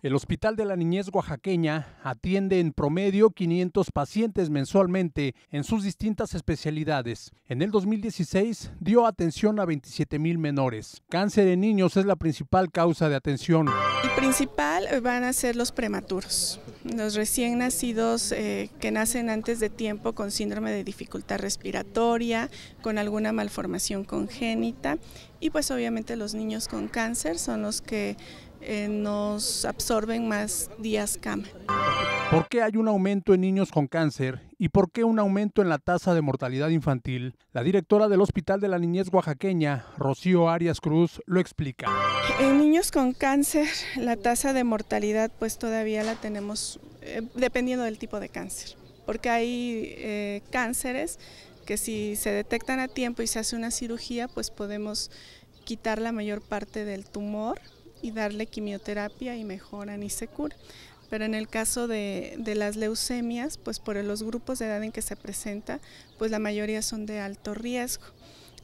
El Hospital de la Niñez Oaxaqueña atiende en promedio 500 pacientes mensualmente en sus distintas especialidades. En el 2016 dio atención a 27 mil menores. Cáncer en niños es la principal causa de atención. El principal van a ser los prematuros. Los recién nacidos eh, que nacen antes de tiempo con síndrome de dificultad respiratoria, con alguna malformación congénita y pues obviamente los niños con cáncer son los que eh, nos absorben más días cama. ¿Por qué hay un aumento en niños con cáncer y por qué un aumento en la tasa de mortalidad infantil? La directora del Hospital de la Niñez Oaxaqueña, Rocío Arias Cruz, lo explica. En niños con cáncer, la tasa de mortalidad pues todavía la tenemos eh, dependiendo del tipo de cáncer, porque hay eh, cánceres que si se detectan a tiempo y se hace una cirugía, pues podemos quitar la mayor parte del tumor y darle quimioterapia y mejoran y se curan pero en el caso de, las leucemias, pues por los grupos de edad en que se presenta, pues la mayoría son de alto riesgo.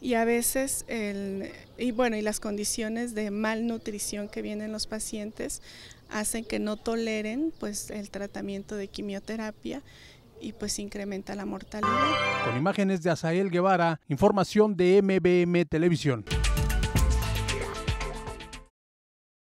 Y a veces, el, y bueno, y las condiciones de malnutrición que vienen los pacientes hacen que no toleren pues el tratamiento de quimioterapia y pues incrementa la mortalidad. Con imágenes de Azael Guevara, información de MBM Televisión.